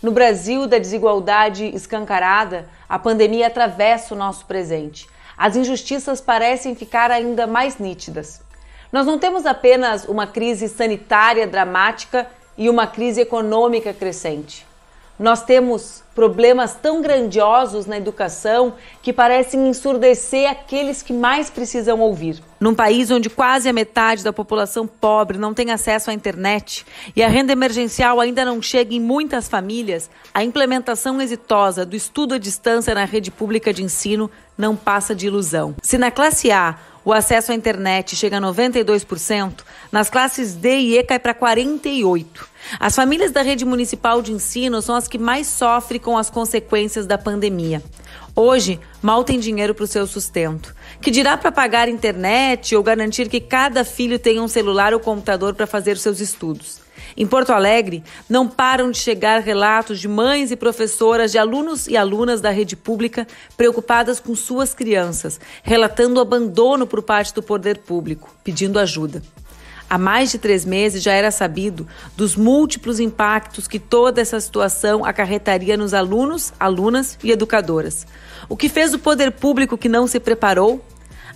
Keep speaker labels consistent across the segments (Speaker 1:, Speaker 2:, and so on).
Speaker 1: No Brasil da desigualdade escancarada, a pandemia atravessa o nosso presente. As injustiças parecem ficar ainda mais nítidas. Nós não temos apenas uma crise sanitária dramática e uma crise econômica crescente. Nós temos problemas tão grandiosos na educação que parecem ensurdecer aqueles que mais precisam ouvir. Num país onde quase a metade da população pobre não tem acesso à internet e a renda emergencial ainda não chega em muitas famílias, a implementação exitosa do estudo à distância na rede pública de ensino não passa de ilusão. Se na classe A o acesso à internet chega a 92%, nas classes D e E cai para 48%. As famílias da rede municipal de ensino são as que mais sofrem com as consequências da pandemia. Hoje, mal tem dinheiro para o seu sustento. Que dirá para pagar internet ou garantir que cada filho tenha um celular ou computador para fazer seus estudos. Em Porto Alegre, não param de chegar relatos de mães e professoras, de alunos e alunas da rede pública preocupadas com suas crianças, relatando abandono por parte do poder público, pedindo ajuda. Há mais de três meses já era sabido dos múltiplos impactos que toda essa situação acarretaria nos alunos, alunas e educadoras. O que fez o poder público que não se preparou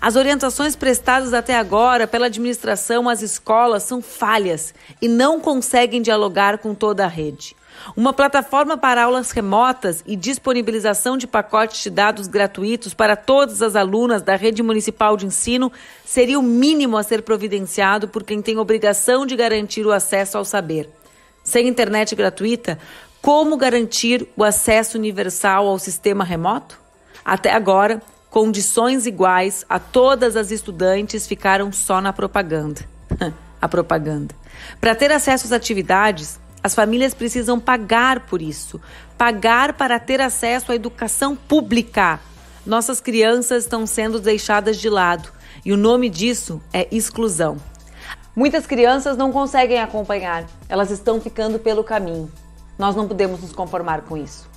Speaker 1: as orientações prestadas até agora pela administração às escolas são falhas e não conseguem dialogar com toda a rede. Uma plataforma para aulas remotas e disponibilização de pacotes de dados gratuitos para todas as alunas da rede municipal de ensino seria o mínimo a ser providenciado por quem tem obrigação de garantir o acesso ao saber. Sem internet gratuita, como garantir o acesso universal ao sistema remoto? Até agora, condições iguais a todas as estudantes ficaram só na propaganda. a propaganda. Para ter acesso às atividades, as famílias precisam pagar por isso, pagar para ter acesso à educação pública. Nossas crianças estão sendo deixadas de lado e o nome disso é exclusão. Muitas crianças não conseguem acompanhar, elas estão ficando pelo caminho. Nós não podemos nos conformar com isso.